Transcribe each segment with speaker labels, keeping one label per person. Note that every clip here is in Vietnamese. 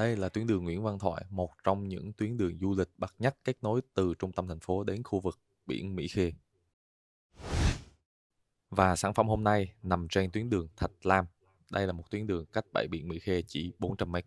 Speaker 1: Đây là tuyến đường Nguyễn Văn Thoại, một trong những tuyến đường du lịch bậc nhất kết nối từ trung tâm thành phố đến khu vực biển Mỹ Khê. Và sản phẩm hôm nay nằm trên tuyến đường Thạch Lam. Đây là một tuyến đường cách bãi biển Mỹ Khê chỉ 400 mét.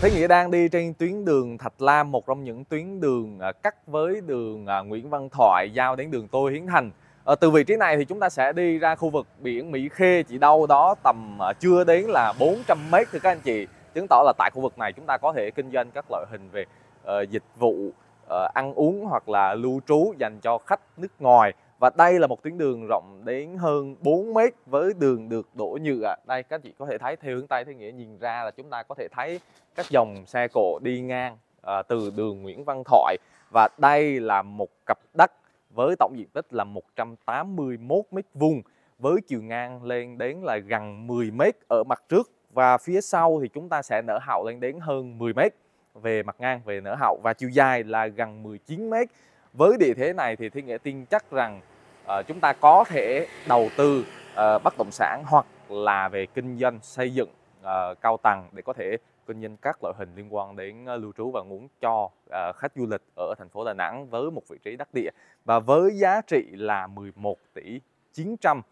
Speaker 1: Thế Nghĩa đang đi trên tuyến đường Thạch Lam, một trong những tuyến đường à, cắt với đường à, Nguyễn Văn Thoại giao đến đường Tô Hiến Thành. À, từ vị trí này thì chúng ta sẽ đi ra khu vực biển Mỹ Khê chỉ đâu đó tầm à, chưa đến là 400 mét thưa các anh chị chứng tỏ là tại khu vực này chúng ta có thể kinh doanh các loại hình về uh, dịch vụ uh, ăn uống hoặc là lưu trú dành cho khách nước ngoài và đây là một tuyến đường rộng đến hơn 4 mét với đường được đổ nhựa đây các chị có thể thấy theo hướng tay thế nghĩa nhìn ra là chúng ta có thể thấy các dòng xe cộ đi ngang à, từ đường Nguyễn Văn Thoại và đây là một cặp đất với tổng diện tích là 181 mét vuông với chiều ngang lên đến là gần 10 mét ở mặt trước và phía sau thì chúng ta sẽ nở hậu lên đến hơn 10 mét về mặt ngang về nở hậu và chiều dài là gần 19 mét với địa thế này thì thiên nghĩa tin chắc rằng uh, chúng ta có thể đầu tư uh, bất động sản hoặc là về kinh doanh xây dựng uh, cao tầng để có thể kinh doanh các loại hình liên quan đến lưu trú và muốn cho uh, khách du lịch ở thành phố Đà Nẵng với một vị trí đắc địa và với giá trị là 11 tỷ 900 uh,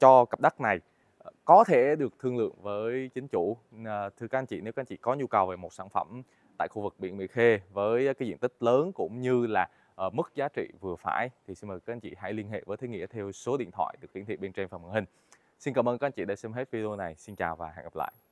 Speaker 1: cho cặp đất này có thể được thương lượng với chính chủ ờ, thưa các anh chị nếu các anh chị có nhu cầu về một sản phẩm tại khu vực biển Mỹ Khê với cái diện tích lớn cũng như là ờ, mức giá trị vừa phải thì xin mời các anh chị hãy liên hệ với Thế Nghĩa theo số điện thoại được hiển thị bên trên phần màn hình. Xin cảm ơn các anh chị đã xem hết video này. Xin chào và hẹn gặp lại.